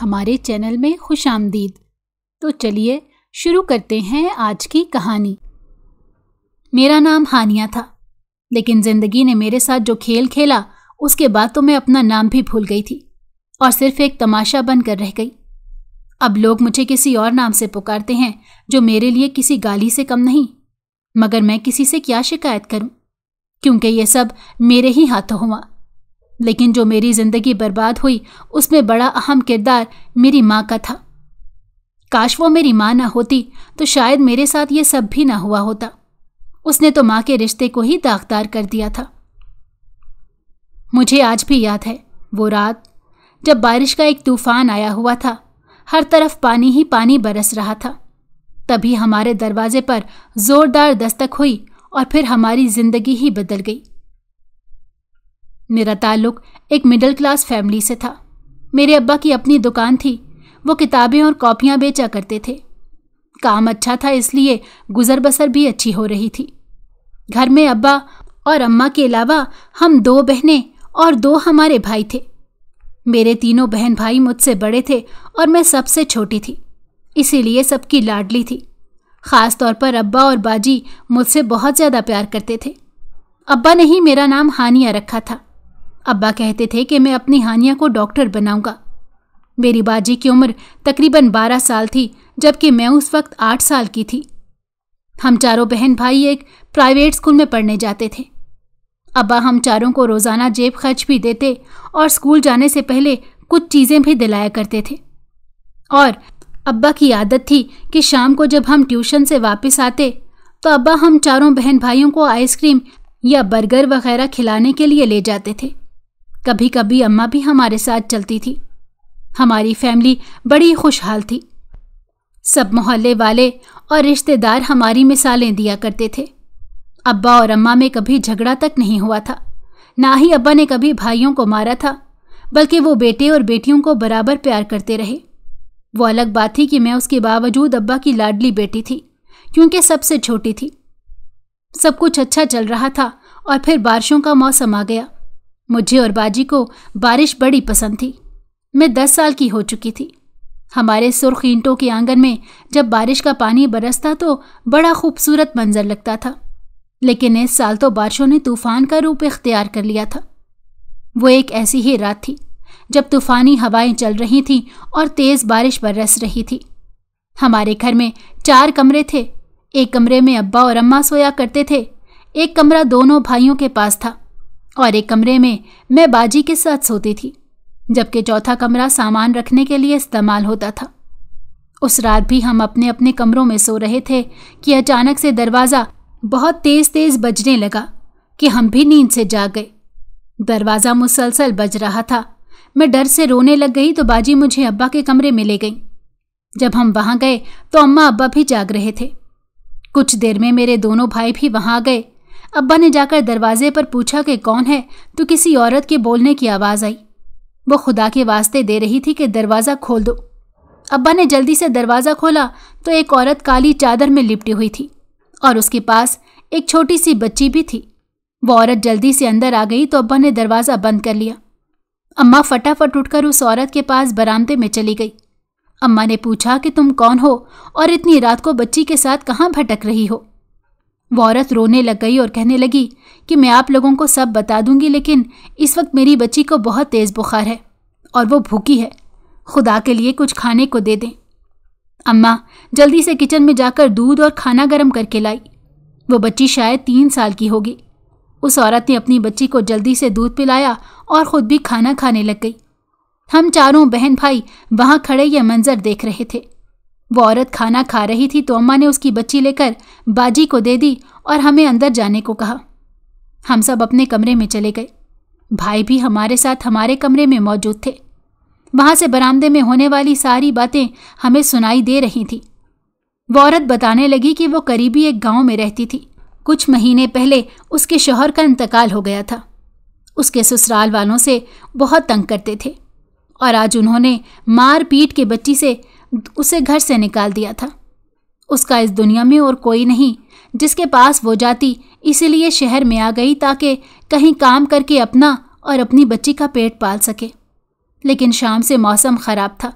हमारे चैनल में खुश आमदीद तो चलिए शुरू करते हैं आज की कहानी मेरा नाम हानिया था लेकिन ज़िंदगी ने मेरे साथ जो खेल खेला उसके बाद तो मैं अपना नाम भी भूल गई थी और सिर्फ एक तमाशा बनकर रह गई अब लोग मुझे किसी और नाम से पुकारते हैं जो मेरे लिए किसी गाली से कम नहीं मगर मैं किसी से क्या शिकायत करूं? क्योंकि ये सब मेरे ही हाथों हुआ लेकिन जो मेरी ज़िंदगी बर्बाद हुई उसमें बड़ा अहम किरदार मेरी माँ का था काश वो मेरी माँ ना होती तो शायद मेरे साथ ये सब भी ना हुआ होता उसने तो माँ के रिश्ते को ही दागदार कर दिया था मुझे आज भी याद है वो रात जब बारिश का एक तूफान आया हुआ था हर तरफ पानी ही पानी बरस रहा था तभी हमारे दरवाजे पर जोरदार दस्तक हुई और फिर हमारी जिंदगी ही बदल गई मेरा ताल्लुक एक मिडिल क्लास फैमिली से था मेरे अब्बा की अपनी दुकान थी वो किताबें और कॉपियाँ बेचा करते थे काम अच्छा था इसलिए गुजर बसर भी अच्छी हो रही थी घर में अब्बा और अम्मा के अलावा हम दो बहनें और दो हमारे भाई थे मेरे तीनों बहन भाई मुझसे बड़े थे और मैं सबसे छोटी थी इसीलिए सबकी लाडली थी ख़ास तौर पर अब्बा और बाजी मुझसे बहुत ज़्यादा प्यार करते थे अब्बा ने ही मेरा नाम हानिया रखा था अब्बा कहते थे कि मैं अपनी हानिया को डॉक्टर बनाऊंगा मेरी बाजी की उम्र तकरीबन बारह साल थी जबकि मैं उस वक्त आठ साल की थी हम चारों बहन भाई एक प्राइवेट स्कूल में पढ़ने जाते थे अब्बा हम चारों को रोज़ाना जेब खर्च भी देते और स्कूल जाने से पहले कुछ चीज़ें भी दिलाया करते थे और अब्बा की आदत थी कि शाम को जब हम ट्यूशन से वापस आते तो अब्बा हम चारों बहन भाइयों को आइसक्रीम या बर्गर वगैरह खिलाने के लिए ले जाते थे कभी कभी अम्मा भी हमारे साथ चलती थी हमारी फैमिली बड़ी खुशहाल थी सब मोहल्ले वाले और रिश्तेदार हमारी मिसालें दिया करते थे अब्बा और अम्मा में कभी झगड़ा तक नहीं हुआ था ना ही अब्बा ने कभी भाइयों को मारा था बल्कि वो बेटे और बेटियों को बराबर प्यार करते रहे वो अलग बात थी कि मैं उसके बावजूद अब्बा की लाडली बेटी थी क्योंकि सबसे छोटी थी सब कुछ अच्छा चल रहा था और फिर बारिशों का मौसम आ गया मुझे और बाजी को बारिश बड़ी पसंद थी मैं दस साल की हो चुकी थी हमारे सुर्ख ईंटों के आंगन में जब बारिश का पानी बरसता तो बड़ा खूबसूरत मंजर लगता था लेकिन इस साल तो बारिशों ने तूफान का रूप इख्तियार कर लिया था वो एक ऐसी ही रात थी जब तूफानी हवाएं चल रही थीं और तेज़ बारिश बरस रही थी हमारे घर में चार कमरे थे एक कमरे में अब्बा और अम्मा सोया करते थे एक कमरा दोनों भाइयों के पास था और एक कमरे में मैं बाजी के साथ सोती थी जबकि चौथा कमरा सामान रखने के लिए इस्तेमाल होता था उस रात भी हम अपने अपने कमरों में सो रहे थे कि अचानक से दरवाज़ा बहुत तेज़ तेज़ बजने लगा कि हम भी नींद से जाग गए दरवाज़ा मुसलसल बज रहा था मैं डर से रोने लग गई तो बाजी मुझे अब्बा के कमरे में ले गई जब हम वहाँ गए तो अम्मा अब्बा भी जाग रहे थे कुछ देर में मेरे दोनों भाई भी वहाँ गए अब्बा ने जाकर दरवाजे पर पूछा कि कौन है तो किसी औरत के बोलने की आवाज़ आई वो खुदा के वास्ते दे रही थी कि दरवाज़ा खोल दो अब्बा ने जल्दी से दरवाज़ा खोला तो एक औरत काली चादर में लिपटी हुई थी और उसके पास एक छोटी सी बच्ची भी थी वो औरत जल्दी से अंदर आ गई तो अब्बा ने दरवाज़ा बंद कर लिया अम्मा फटाफट उठकर उस औरत के पास बरामदे में चली गई अम्मा ने पूछा कि तुम कौन हो और इतनी रात को बच्ची के साथ कहाँ भटक रही हो वो औरत रोने लग गई और कहने लगी कि मैं आप लोगों को सब बता दूंगी लेकिन इस वक्त मेरी बच्ची को बहुत तेज़ बुखार है और वो भूखी है खुदा के लिए कुछ खाने को दे दें अम्मा जल्दी से किचन में जाकर दूध और खाना गर्म करके लाई वो बच्ची शायद तीन साल की होगी उस औरत ने अपनी बच्ची को जल्दी से दूध पिलाया और ख़ुद भी खाना खाने लग गई हम चारों बहन भाई वहाँ खड़े यह मंज़र देख रहे थे वो औरत खाना खा रही थी तो अम्मा ने उसकी बच्ची लेकर बाजी को दे दी और हमें अंदर जाने को कहा हम सब अपने कमरे में चले गए भाई भी हमारे साथ हमारे कमरे में मौजूद थे वहाँ से बरामदे में होने वाली सारी बातें हमें सुनाई दे रही थी वो औरत बताने लगी कि वो करीबी एक गांव में रहती थी कुछ महीने पहले उसके शोहर का इंतकाल हो गया था उसके ससुराल वालों से बहुत तंग करते थे और आज उन्होंने मार पीट के बच्ची से उसे घर से निकाल दिया था उसका इस दुनिया में और कोई नहीं जिसके पास वो जाती इसीलिए शहर में आ गई ताकि कहीं काम करके अपना और अपनी बच्ची का पेट पाल सके लेकिन शाम से मौसम ख़राब था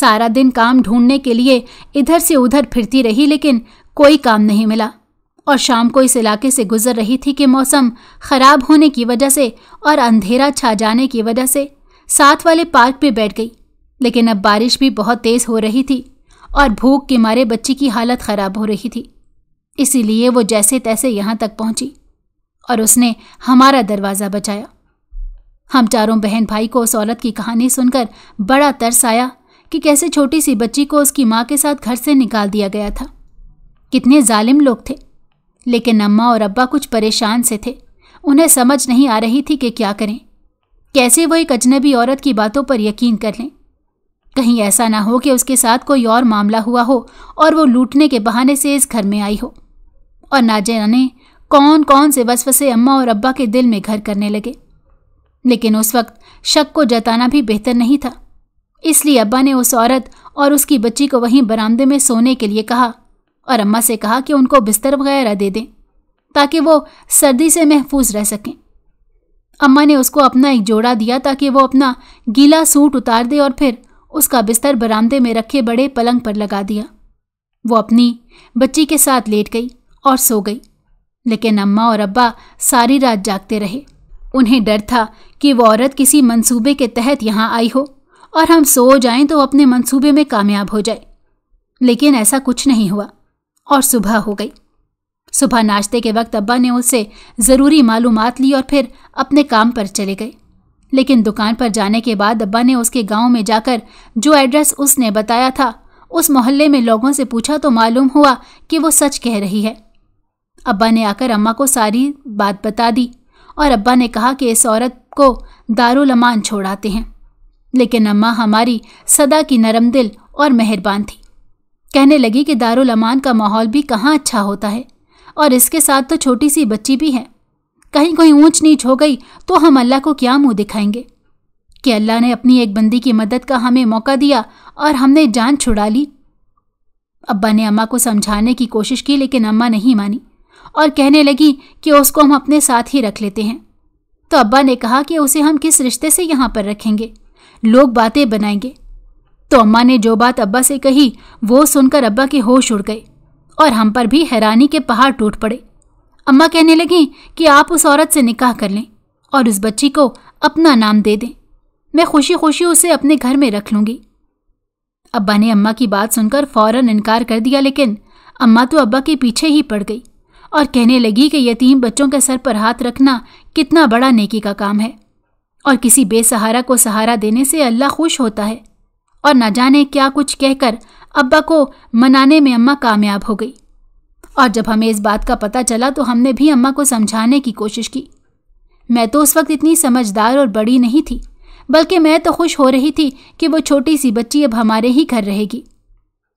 सारा दिन काम ढूंढने के लिए इधर से उधर फिरती रही लेकिन कोई काम नहीं मिला और शाम को इस इलाके से गुजर रही थी कि मौसम ख़राब होने की वजह से और अंधेरा छा जाने की वजह से साथ वाले पार्क पे बैठ गई लेकिन अब बारिश भी बहुत तेज़ हो रही थी और भूख के मारे बच्ची की हालत ख़राब हो रही थी इसीलिए वो जैसे तैसे यहाँ तक पहुँची और उसने हमारा दरवाज़ा बचाया हम चारों बहन भाई को उस औरत की कहानी सुनकर बड़ा तरस आया कि कैसे छोटी सी बच्ची को उसकी माँ के साथ घर से निकाल दिया गया था कितने जालिम लोग थे लेकिन अम्मा और अब्बा कुछ परेशान से थे उन्हें समझ नहीं आ रही थी कि क्या करें कैसे वो एक अजनबी औरत की बातों पर यकीन कर लें कहीं ऐसा ना हो कि उसके साथ कोई और मामला हुआ हो और वो लूटने के बहाने से इस घर में आई हो और ना जाने कौन कौन से वसवसे अम्मा और अब्बा के दिल में घर करने लगे लेकिन उस वक्त शक को जताना भी बेहतर नहीं था इसलिए अब्बा ने उस औरत और उसकी बच्ची को वहीं बरामदे में सोने के लिए कहा और अम्मा से कहा कि उनको बिस्तर वगैरह दे दें ताकि वो सर्दी से महफूज रह सकें अम्मा ने उसको अपना एक जोड़ा दिया ताकि वो अपना गीला सूट उतार दे और फिर उसका बिस्तर बरामदे में रखे बड़े पलंग पर लगा दिया वो अपनी बच्ची के साथ लेट गई और सो गई लेकिन अम्मा और अब्बा सारी रात जागते रहे उन्हें डर था कि वो औरत किसी मंसूबे के तहत यहाँ आई हो और हम सो जाएं तो अपने मंसूबे में कामयाब हो जाए लेकिन ऐसा कुछ नहीं हुआ और सुबह हो गई सुबह नाश्ते के वक्त अब्बा ने उससे ज़रूरी मालूमात ली और फिर अपने काम पर चले गए लेकिन दुकान पर जाने के बाद अब्बा ने उसके गांव में जाकर जो एड्रेस उसने बताया था उस मोहल्ले में लोगों से पूछा तो मालूम हुआ कि वो सच कह रही है अब्बा ने आकर अम्मा को सारी बात बता दी और अब्बा ने कहा कि इस औरत को दारुल अमान छोड़ाते हैं लेकिन अम्मा हमारी सदा की नरम दिल और मेहरबान थी कहने लगी कि दारुल अमान का माहौल भी कहाँ अच्छा होता है और इसके साथ तो छोटी सी बच्ची भी है कहीं कोई ऊंच नीच हो गई तो हम अल्लाह को क्या मुंह दिखाएंगे कि अल्लाह ने अपनी एक बंदी की मदद का हमें मौका दिया और हमने जान छुड़ा ली अब्बा ने अम्मा को समझाने की कोशिश की लेकिन अम्मा नहीं मानी और कहने लगी कि उसको हम अपने साथ ही रख लेते हैं तो अब्बा ने कहा कि उसे हम किस रिश्ते से यहाँ पर रखेंगे लोग बातें बनाएंगे तो अम्मा ने जो बात अब्बा से कही वो सुनकर अब्बा के होश उड़ गए और हम पर भी हैरानी के पहाड़ टूट पड़े अम्मा कहने लगीं कि आप उस औरत से निकाह कर लें और उस बच्ची को अपना नाम दे दें मैं खुशी खुशी उसे अपने घर में रख लूँगी अब्बा ने अम्मा की बात सुनकर फौरन इनकार कर दिया लेकिन अम्मा तो अब्बा के पीछे ही पड़ गई और कहने लगी कि यतीम बच्चों के सर पर हाथ रखना कितना बड़ा नेकी का काम है और किसी बेसहारा को सहारा देने से अल्लाह खुश होता है और न जाने क्या कुछ कहकर अब्बा को मनाने में अम्मा कामयाब हो गई और जब हमें इस बात का पता चला तो हमने भी अम्मा को समझाने की कोशिश की मैं तो उस वक्त इतनी समझदार और बड़ी नहीं थी बल्कि मैं तो खुश हो रही थी कि वो छोटी सी बच्ची अब हमारे ही घर रहेगी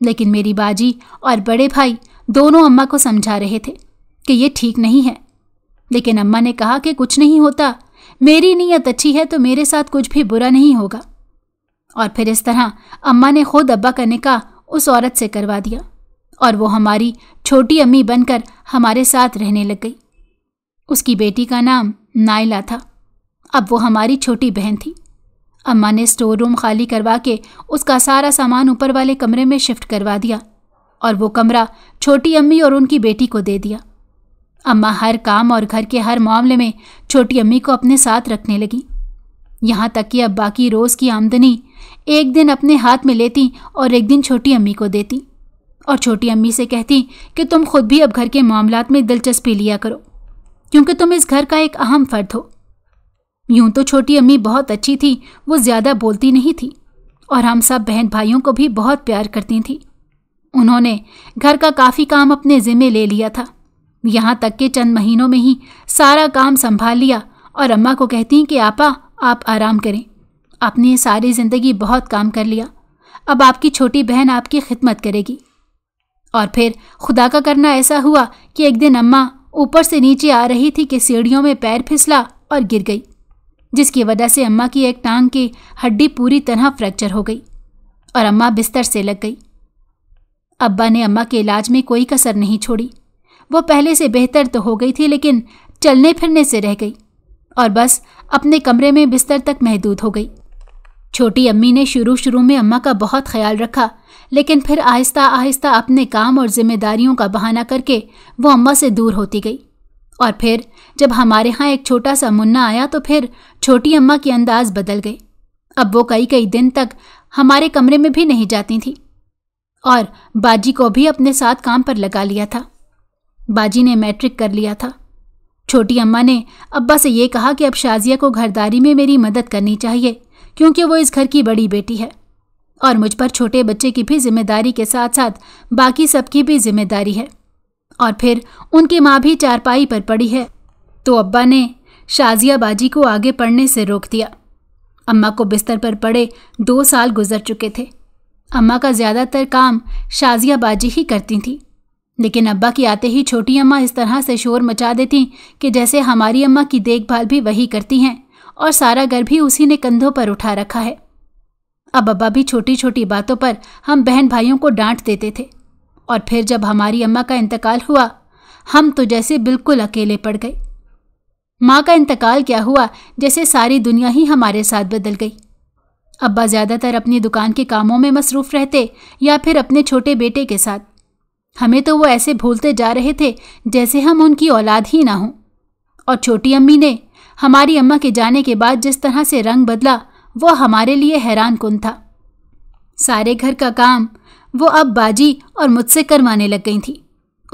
लेकिन मेरी बाजी और बड़े भाई दोनों अम्मा को समझा रहे थे कि ये ठीक नहीं है लेकिन अम्मा ने कहा कि कुछ नहीं होता मेरी नीयत अच्छी है तो मेरे साथ कुछ भी बुरा नहीं होगा और फिर इस तरह अम्मा ने खुद अब्बा का निकाह उस औरत से करवा दिया और वो हमारी छोटी अम्मी बनकर हमारे साथ रहने लग गई उसकी बेटी का नाम नायला था अब वो हमारी छोटी बहन थी अम्मा ने स्टोर रूम खाली करवा के उसका सारा सामान ऊपर वाले कमरे में शिफ्ट करवा दिया और वो कमरा छोटी अम्मी और उनकी बेटी को दे दिया अम्मा हर काम और घर के हर मामले में छोटी अम्मी को अपने साथ रखने लगी यहाँ तक कि अब बाकी रोज़ की आमदनी एक दिन अपने हाथ में लेती और एक दिन छोटी अम्मी को देती और छोटी अम्मी से कहती कि तुम खुद भी अब घर के मामला में दिलचस्पी लिया करो क्योंकि तुम इस घर का एक अहम फर्द हो यूं तो छोटी अम्मी बहुत अच्छी थी वो ज़्यादा बोलती नहीं थी और हम सब बहन भाइयों को भी बहुत प्यार करती थी उन्होंने घर का काफ़ी काम अपने ज़िम्मे ले लिया था यहाँ तक के चंद महीनों में ही सारा काम संभाल लिया और अम्मा को कहती कि आपा आप आराम करें आपने सारी ज़िंदगी बहुत काम कर लिया अब आपकी छोटी बहन आपकी खिदमत करेगी और फिर खुदा का करना ऐसा हुआ कि एक दिन अम्मा ऊपर से नीचे आ रही थी कि सीढ़ियों में पैर फिसला और गिर गई जिसकी वजह से अम्मा की एक टांग की हड्डी पूरी तरह फ्रैक्चर हो गई और अम्मा बिस्तर से लग गई अब्बा ने अम्मा के इलाज में कोई कसर नहीं छोड़ी वो पहले से बेहतर तो हो गई थी लेकिन चलने फिरने से रह गई और बस अपने कमरे में बिस्तर तक महदूद हो गई छोटी अम्मी ने शुरू शुरू में अम्मा का बहुत ख्याल रखा लेकिन फिर आहिस्ता आहिस्ता अपने काम और जिम्मेदारियों का बहाना करके वो अम्मा से दूर होती गई और फिर जब हमारे यहाँ एक छोटा सा मुन्ना आया तो फिर छोटी अम्मा के अंदाज बदल गए अब वो कई कई दिन तक हमारे कमरे में भी नहीं जाती थी और बाजी को भी अपने साथ काम पर लगा लिया था बाजी ने मैट्रिक कर लिया था छोटी अम्मा ने अब्बा से ये कहा कि अब शाजिया को घरदारी में मेरी मदद करनी चाहिए क्योंकि वो इस घर की बड़ी बेटी है और मुझ पर छोटे बच्चे की भी जिम्मेदारी के साथ साथ बाकी सबकी भी जिम्मेदारी है और फिर उनकी माँ भी चारपाई पर पड़ी है तो अब्बा ने शाजिया बाजी को आगे पढ़ने से रोक दिया अम्मा को बिस्तर पर पड़े दो साल गुजर चुके थे अम्मा का ज़्यादातर काम शाजिया बाजी ही करती थी लेकिन अब्बा की आते ही छोटी अम्मा इस तरह से शोर मचा देती कि जैसे हमारी अम्मा की देखभाल भी वही करती हैं और सारा घर भी उसी ने कंधों पर उठा रखा है अब अब्बा भी छोटी छोटी बातों पर हम बहन भाइयों को डांट देते थे और फिर जब हमारी अम्मा का इंतकाल हुआ हम तो जैसे बिल्कुल अकेले पड़ गए माँ का इंतकाल क्या हुआ जैसे सारी दुनिया ही हमारे साथ बदल गई अब्बा ज़्यादातर अपनी दुकान के कामों में मसरूफ़ रहते या फिर अपने छोटे बेटे के साथ हमें तो वो ऐसे भूलते जा रहे थे जैसे हम उनकी औलाद ही ना हों और छोटी अम्मी ने हमारी अम्मा के जाने के बाद जिस तरह से रंग बदला वो हमारे लिए हैरान कन था सारे घर का काम वो अब बाजी और मुझसे करवाने लग गई थी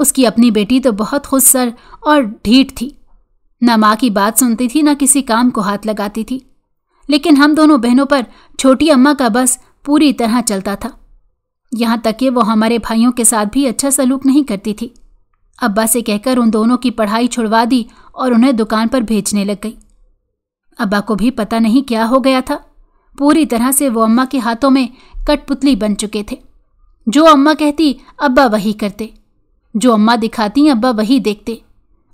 उसकी अपनी बेटी तो बहुत खुद सर और ढीठ थी ना माँ की बात सुनती थी ना किसी काम को हाथ लगाती थी लेकिन हम दोनों बहनों पर छोटी अम्मा का बस पूरी तरह चलता था यहाँ तक कि वो हमारे भाइयों के साथ भी अच्छा सलूक नहीं करती थी अब्बा से कहकर उन दोनों की पढ़ाई छुड़वा दी और उन्हें दुकान पर भेजने लग गई अब्बा को भी पता नहीं क्या हो गया था पूरी तरह से वो अम्मा के हाथों में कठपुतली बन चुके थे जो अम्मा कहती अब्बा वही करते जो अम्मा दिखाती अब्बा वही देखते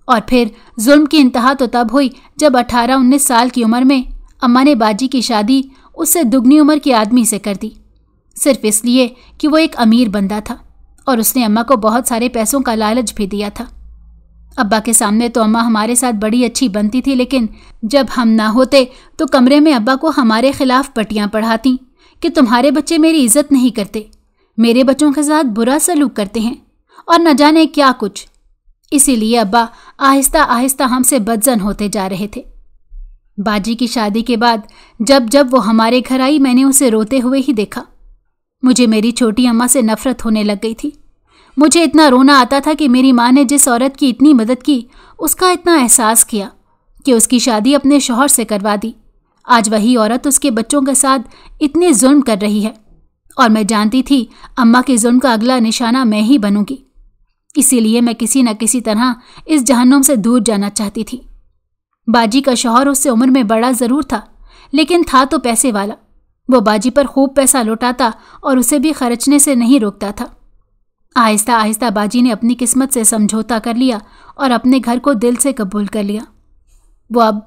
और फिर जुल्म की इंतहा तो तब हुई जब अठारह उन्नीस साल की उम्र में अम्मा ने बाजी की शादी उससे दुगनी उम्र के आदमी से कर दी सिर्फ इसलिए कि वो एक अमीर बंदा था और उसने अम्मा को बहुत सारे पैसों का लालच भी दिया था अब्बा के सामने तो अम्मा हमारे साथ बड़ी अच्छी बनती थी लेकिन जब हम ना होते तो कमरे में अब्बा को हमारे खिलाफ पटियाँ पढ़ाती कि तुम्हारे बच्चे मेरी इज्जत नहीं करते मेरे बच्चों के साथ बुरा सलूक करते हैं और न जाने क्या कुछ इसीलिए अब्बा आहिस्ता आहिस्ता हमसे बदजन होते जा रहे थे बाजी की शादी के बाद जब जब वो हमारे घर आई मैंने उसे रोते हुए ही देखा मुझे मेरी छोटी अम्मा से नफरत होने लग गई थी मुझे इतना रोना आता था कि मेरी माँ ने जिस औरत की इतनी मदद की उसका इतना एहसास किया कि उसकी शादी अपने शोहर से करवा दी आज वही औरत उसके बच्चों के साथ इतने जुल्म कर रही है और मैं जानती थी अम्मा के जुल्म का अगला निशाना मैं ही बनूंगी इसीलिए मैं किसी न किसी तरह इस जहन्नुम से दूर जाना चाहती थी बाजी का शोहर उससे उम्र में बड़ा ज़रूर था लेकिन था तो पैसे वाला वो बाजी पर खूब पैसा लुटाता और उसे भी खर्चने से नहीं रोकता था आहिस्ता आहिस्ता बाजी ने अपनी किस्मत से समझौता कर लिया और अपने घर को दिल से कबूल कर लिया वो अब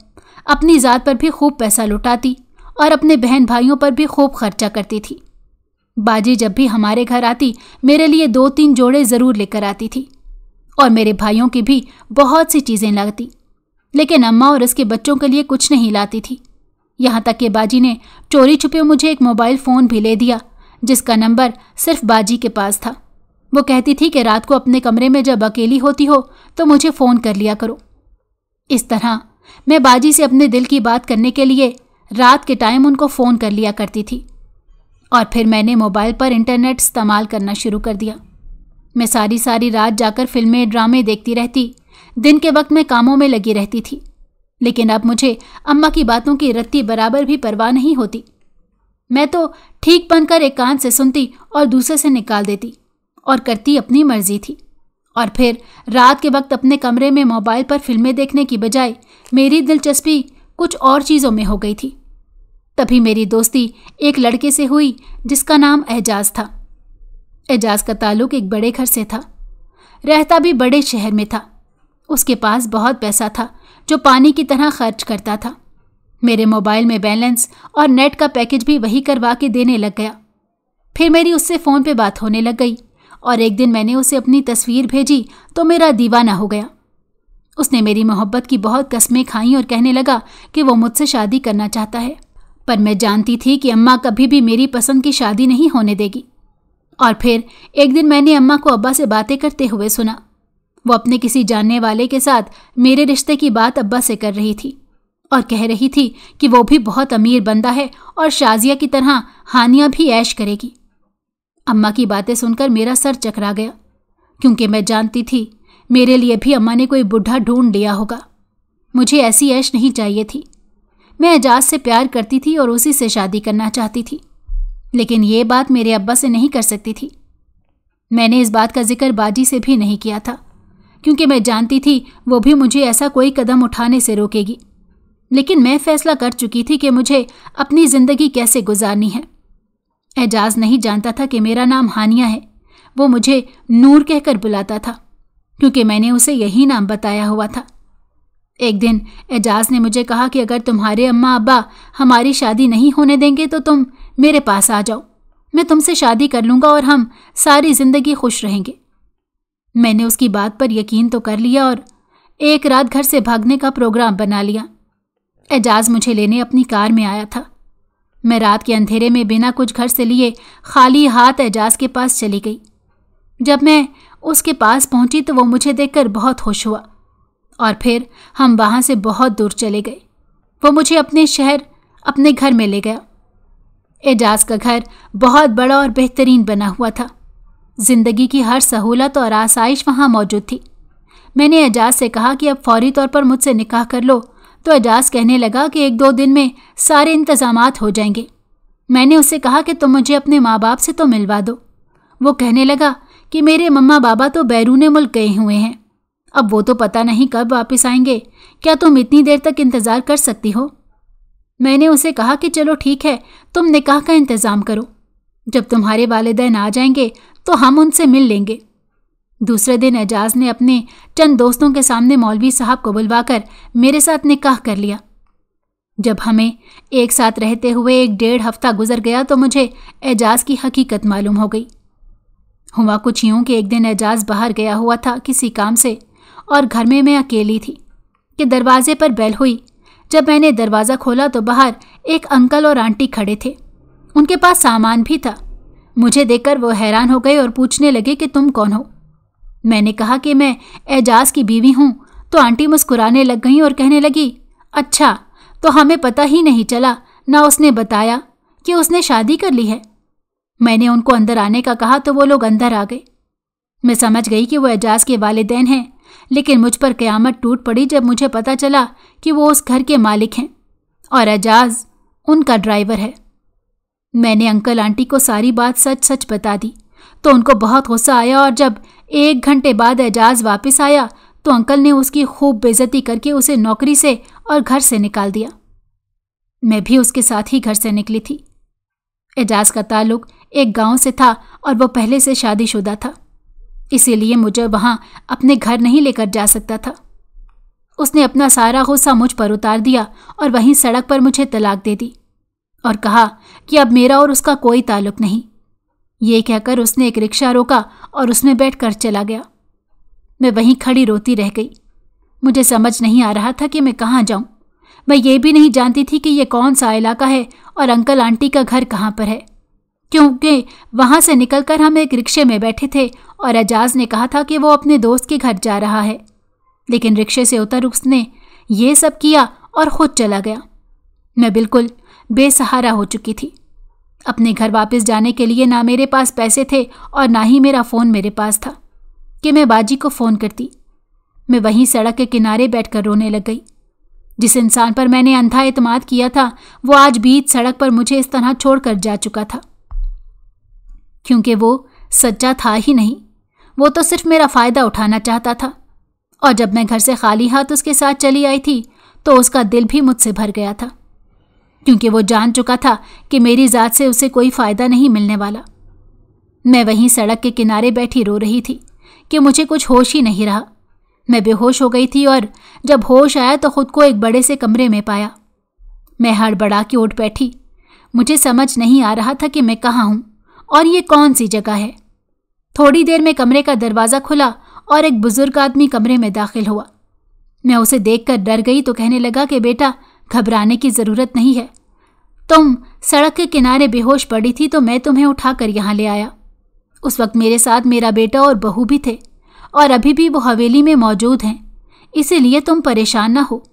अपनी ज़ात पर भी खूब पैसा लुटाती और अपने बहन भाइयों पर भी खूब खर्चा करती थी बाजी जब भी हमारे घर आती मेरे लिए दो तीन जोड़े ज़रूर लेकर आती थी और मेरे भाइयों की भी बहुत सी चीज़ें लाती लेकिन अम्मा और उसके बच्चों के लिए कुछ नहीं लाती थी यहाँ तक कि बाजी ने चोरी छुपे मुझे एक मोबाइल फ़ोन भी ले दिया जिसका नंबर सिर्फ बाजी के पास था वो कहती थी कि रात को अपने कमरे में जब अकेली होती हो तो मुझे फ़ोन कर लिया करो इस तरह मैं बाजी से अपने दिल की बात करने के लिए रात के टाइम उनको फ़ोन कर लिया करती थी और फिर मैंने मोबाइल पर इंटरनेट इस्तेमाल करना शुरू कर दिया मैं सारी सारी रात जाकर फिल्में ड्रामे देखती रहती दिन के वक्त मैं कामों में लगी रहती थी लेकिन अब मुझे अम्मा की बातों की रत्ती बराबर भी परवाह नहीं होती मैं तो ठीक बनकर एक कान से सुनती और दूसरे से निकाल देती और करती अपनी मर्जी थी और फिर रात के वक्त अपने कमरे में मोबाइल पर फिल्में देखने की बजाय मेरी दिलचस्पी कुछ और चीज़ों में हो गई थी तभी मेरी दोस्ती एक लड़के से हुई जिसका नाम एजाज था एजाज का ताल्लुक एक बड़े घर से था रहता भी बड़े शहर में था उसके पास बहुत पैसा था जो पानी की तरह खर्च करता था मेरे मोबाइल में बैलेंस और नेट का पैकेज भी वही करवा के देने लग गया फिर मेरी उससे फ़ोन पे बात होने लग गई और एक दिन मैंने उसे अपनी तस्वीर भेजी तो मेरा दीवाना हो गया उसने मेरी मोहब्बत की बहुत कस्में खाई और कहने लगा कि वो मुझसे शादी करना चाहता है पर मैं जानती थी कि अम्मा कभी भी मेरी पसंद की शादी नहीं होने देगी और फिर एक दिन मैंने अम्मा को अब्बा से बातें करते हुए सुना वो अपने किसी जानने वाले के साथ मेरे रिश्ते की बात अब्बा से कर रही थी और कह रही थी कि वो भी बहुत अमीर बंदा है और शाजिया की तरह हानिया भी ऐश करेगी अम्मा की बातें सुनकर मेरा सर चकरा गया क्योंकि मैं जानती थी मेरे लिए भी अम्मा ने कोई बुढ़ा ढूंढ लिया होगा मुझे ऐसी ऐश नहीं चाहिए थी मैं एजाज से प्यार करती थी और उसी से शादी करना चाहती थी लेकिन ये बात मेरे अब्बा से नहीं कर सकती थी मैंने इस बात का जिक्र बाजी से भी नहीं किया था क्योंकि मैं जानती थी वो भी मुझे ऐसा कोई कदम उठाने से रोकेगी लेकिन मैं फैसला कर चुकी थी कि मुझे अपनी ज़िंदगी कैसे गुजारनी है एजाज नहीं जानता था कि मेरा नाम हानिया है वो मुझे नूर कहकर बुलाता था क्योंकि मैंने उसे यही नाम बताया हुआ था एक दिन एजाज ने मुझे कहा कि अगर तुम्हारे अम्मा अब्बा हमारी शादी नहीं होने देंगे तो तुम मेरे पास आ जाओ मैं तुमसे शादी कर लूँगा और हम सारी ज़िंदगी खुश रहेंगे मैंने उसकी बात पर यकीन तो कर लिया और एक रात घर से भागने का प्रोग्राम बना लिया एजाज मुझे लेने अपनी कार में आया था मैं रात के अंधेरे में बिना कुछ घर से लिए खाली हाथ एजाज के पास चली गई जब मैं उसके पास पहुंची तो वो मुझे देखकर बहुत खुश हुआ और फिर हम वहाँ से बहुत दूर चले गए वो मुझे अपने शहर अपने घर में ले गया एजाज का घर बहुत बड़ा और बेहतरीन बना हुआ था ज़िंदगी की हर सहूलत और आसाइश वहाँ मौजूद थी मैंने एजाज से कहा कि अब फौरी तौर पर मुझसे निकाह कर लो तो एजाज कहने लगा कि एक दो दिन में सारे इंतजाम हो जाएंगे मैंने उससे कहा कि तुम मुझे अपने माँ बाप से तो मिलवा दो वो कहने लगा कि मेरे मम्मा बाबा तो बैरून मुल्क गए हुए हैं अब वो तो पता नहीं कब वापस आएंगे क्या तुम इतनी देर तक इंतज़ार कर सकती हो मैंने उसे कहा कि चलो ठीक है तुम निकाह का इंतज़ाम करो जब तुम्हारे वालदेन आ जाएंगे तो हम उनसे मिल लेंगे दूसरे दिन एजाज ने अपने चंद दोस्तों के सामने मौलवी साहब को बुलवाकर मेरे साथ निकाह कर लिया जब हमें एक साथ रहते हुए एक डेढ़ हफ्ता गुजर गया तो मुझे एजाज की हकीकत मालूम हो गई हुआ कुछ यूं कि एक दिन एजाज बाहर गया हुआ था किसी काम से और घर में मैं अकेली थी कि दरवाजे पर बैल हुई जब मैंने दरवाज़ा खोला तो बाहर एक अंकल और आंटी खड़े थे उनके पास सामान भी था मुझे देखकर वो हैरान हो गए और पूछने लगे कि तुम कौन हो मैंने कहा कि मैं एजाज की बीवी हूँ तो आंटी मुस्कुराने लग गई और कहने लगी अच्छा तो हमें पता ही नहीं चला ना उसने बताया कि उसने शादी कर ली है मैंने उनको अंदर आने का कहा तो वो लोग अंदर आ गए मैं समझ गई कि वो एजाज के वालदेन हैं लेकिन मुझ पर क़यामत टूट पड़ी जब मुझे पता चला कि वो उस घर के मालिक हैं और एजाज उनका ड्राइवर है मैंने अंकल आंटी को सारी बात सच सच बता दी तो उनको बहुत गुस्सा आया और जब एक घंटे बाद एजाज वापस आया तो अंकल ने उसकी खूब बेजती करके उसे नौकरी से और घर से निकाल दिया मैं भी उसके साथ ही घर से निकली थी एजाज का ताल्लुक एक गांव से था और वो पहले से शादीशुदा था इसीलिए मुझे वहां अपने घर नहीं लेकर जा सकता था उसने अपना सारा गुस्सा मुझ पर उतार दिया और वहीं सड़क पर मुझे तलाक दे दी और कहा कि अब मेरा और उसका कोई ताल्लुक नहीं ये कहकर उसने एक रिक्शा रोका और उसमें बैठकर चला गया मैं वहीं खड़ी रोती रह गई मुझे समझ नहीं आ रहा था कि मैं कहाँ जाऊँ मैं ये भी नहीं जानती थी कि यह कौन सा इलाका है और अंकल आंटी का घर कहाँ पर है क्योंकि वहाँ से निकलकर हम एक रिक्शे में बैठे थे और एजाज ने कहा था कि वो अपने दोस्त के घर जा रहा है लेकिन रिक्शे से उतर उसने ये सब किया और ख़ुद चला गया मैं बिल्कुल बेसहारा हो चुकी थी अपने घर वापस जाने के लिए ना मेरे पास पैसे थे और ना ही मेरा फ़ोन मेरे पास था कि मैं बाजी को फ़ोन करती मैं वहीं सड़क के किनारे बैठकर रोने लग गई जिस इंसान पर मैंने अंधा अतमाद किया था वो आज बीच सड़क पर मुझे इस तरह छोड़कर जा चुका था क्योंकि वो सच्चा था ही नहीं वो तो सिर्फ मेरा फ़ायदा उठाना चाहता था और जब मैं घर से खाली हाथ उसके साथ चली आई थी तो उसका दिल भी मुझसे भर गया था क्योंकि वो जान चुका था कि मेरी ज़ात से उसे कोई फ़ायदा नहीं मिलने वाला मैं वहीं सड़क के किनारे बैठी रो रही थी कि मुझे कुछ होश ही नहीं रहा मैं बेहोश हो गई थी और जब होश आया तो खुद को एक बड़े से कमरे में पाया मैं हड़बड़ा के उठ बैठी मुझे समझ नहीं आ रहा था कि मैं कहाँ हूँ और ये कौन सी जगह है थोड़ी देर में कमरे का दरवाज़ा खुला और एक बुज़ुर्ग आदमी कमरे में दाखिल हुआ मैं उसे देखकर डर गई तो कहने लगा कि बेटा घबराने की ज़रूरत नहीं है तुम सड़क के किनारे बेहोश पड़ी थी तो मैं तुम्हें उठाकर यहां यहाँ ले आया उस वक्त मेरे साथ मेरा बेटा और बहू भी थे और अभी भी वो हवेली में मौजूद हैं इसीलिए तुम परेशान ना हो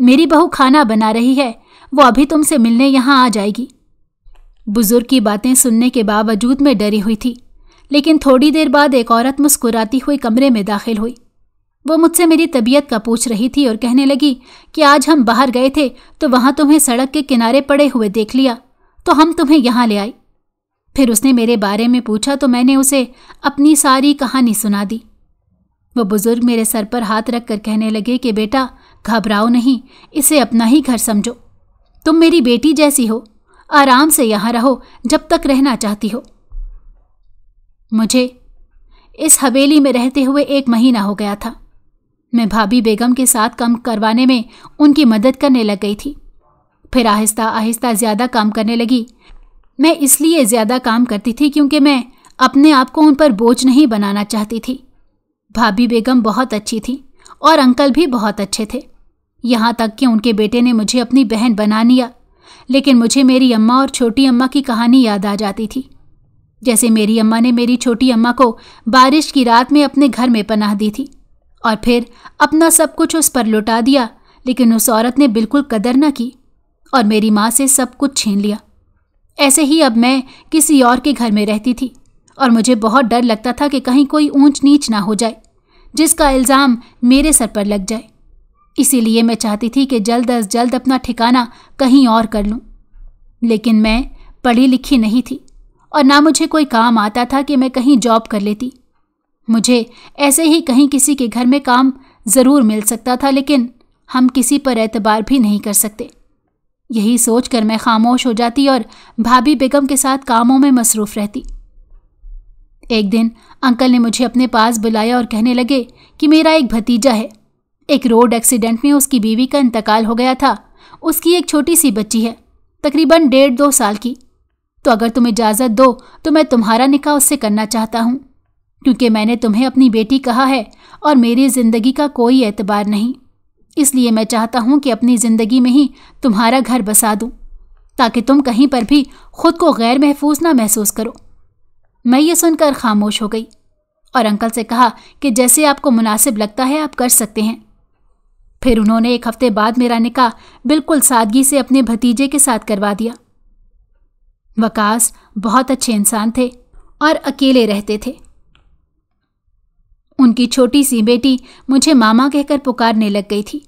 मेरी बहू खाना बना रही है वो अभी तुमसे मिलने यहाँ आ जाएगी बुजुर्ग की बातें सुनने के बावजूद मैं डरी हुई थी लेकिन थोड़ी देर बाद एक औरत मुस्कुराती हुई कमरे में दाखिल हुई वो मुझसे मेरी तबीयत का पूछ रही थी और कहने लगी कि आज हम बाहर गए थे तो वहां तुम्हें सड़क के किनारे पड़े हुए देख लिया तो हम तुम्हें यहाँ ले आई फिर उसने मेरे बारे में पूछा तो मैंने उसे अपनी सारी कहानी सुना दी वो बुज़ुर्ग मेरे सर पर हाथ रख कर कहने लगे कि बेटा घबराओ नहीं इसे अपना ही घर समझो तुम मेरी बेटी जैसी हो आराम से यहाँ रहो जब तक रहना चाहती हो मुझे इस हवेली में रहते हुए एक महीना हो गया था मैं भाभी बेगम के साथ काम करवाने में उनकी मदद करने लग गई थी फिर आहिस्ता आहिस्ता ज़्यादा काम करने लगी मैं इसलिए ज़्यादा काम करती थी क्योंकि मैं अपने आप को उन पर बोझ नहीं बनाना चाहती थी भाभी बेगम बहुत अच्छी थी और अंकल भी बहुत अच्छे थे यहाँ तक कि उनके बेटे ने मुझे अपनी बहन बना लिया लेकिन मुझे मेरी अम्मा और छोटी अम्मा की कहानी याद आ जाती थी जैसे मेरी अम्मा ने मेरी छोटी अम्मा को बारिश की रात में अपने घर में पनाह दी थी और फिर अपना सब कुछ उस पर लुटा दिया लेकिन उस औरत ने बिल्कुल कदर न की और मेरी माँ से सब कुछ छीन लिया ऐसे ही अब मैं किसी और के घर में रहती थी और मुझे बहुत डर लगता था कि कहीं कोई ऊंच नीच ना हो जाए जिसका इल्ज़ाम मेरे सर पर लग जाए इसीलिए मैं चाहती थी कि जल्द अज जल्द अपना ठिकाना कहीं और कर लूँ लेकिन मैं पढ़ी लिखी नहीं थी और ना मुझे कोई काम आता था कि मैं कहीं जॉब कर लेती मुझे ऐसे ही कहीं किसी के घर में काम ज़रूर मिल सकता था लेकिन हम किसी पर एतबार भी नहीं कर सकते यही सोच कर मैं खामोश हो जाती और भाभी बेगम के साथ कामों में मसरूफ़ रहती एक दिन अंकल ने मुझे अपने पास बुलाया और कहने लगे कि मेरा एक भतीजा है एक रोड एक्सीडेंट में उसकी बीवी का इंतकाल हो गया था उसकी एक छोटी सी बच्ची है तकरीबन डेढ़ दो साल की तो अगर तुम इजाज़त दो तो मैं तुम्हारा निकाह उससे करना चाहता हूँ क्योंकि मैंने तुम्हें अपनी बेटी कहा है और मेरी ज़िंदगी का कोई एतबार नहीं इसलिए मैं चाहता हूँ कि अपनी ज़िंदगी में ही तुम्हारा घर बसा दूँ ताकि तुम कहीं पर भी खुद को गैर महफूज ना महसूस करो मैं ये सुनकर खामोश हो गई और अंकल से कहा कि जैसे आपको मुनासिब लगता है आप कर सकते हैं फिर उन्होंने एक हफ्ते बाद मेरा निकाह बिल्कुल सादगी से अपने भतीजे के साथ करवा दिया वकास बहुत अच्छे इंसान थे और अकेले रहते थे उनकी छोटी सी बेटी मुझे मामा कहकर पुकारने लग गई थी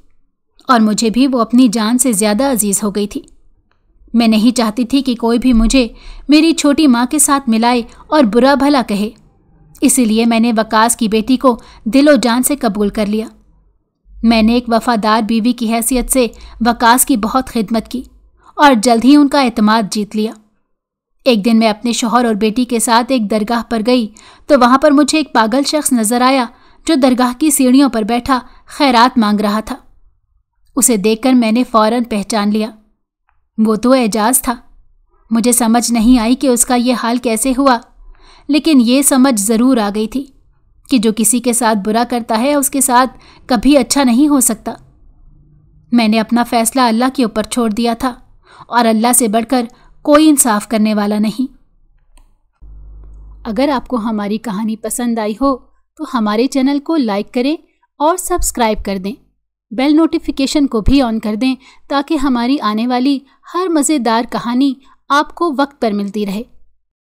और मुझे भी वो अपनी जान से ज़्यादा अजीज़ हो गई थी मैं नहीं चाहती थी कि कोई भी मुझे मेरी छोटी माँ के साथ मिलाए और बुरा भला कहे इसीलिए मैंने वकास की बेटी को दिलो जान से कबूल कर लिया मैंने एक वफादार बीवी की हैसियत से वकास की बहुत खिदमत की और जल्द ही उनका अतमाद जीत लिया एक दिन मैं अपने शोहर और बेटी के साथ एक दरगाह पर गई तो वहां पर मुझे एक पागल शख्स नजर आया जो दरगाह की सीढ़ियों पर बैठा खैरात मांग रहा था उसे देखकर मैंने फौरन पहचान लिया वो तो एजाज था मुझे समझ नहीं आई कि उसका यह हाल कैसे हुआ लेकिन ये समझ ज़रूर आ गई थी कि जो किसी के साथ बुरा करता है उसके साथ कभी अच्छा नहीं हो सकता मैंने अपना फ़ैसला अल्लाह के ऊपर छोड़ दिया था और अल्लाह से बढ़कर कोई इंसाफ करने वाला नहीं अगर आपको हमारी कहानी पसंद आई हो तो हमारे चैनल को लाइक करें और सब्सक्राइब कर दें बेल नोटिफिकेशन को भी ऑन कर दें ताकि हमारी आने वाली हर मज़ेदार कहानी आपको वक्त पर मिलती रहे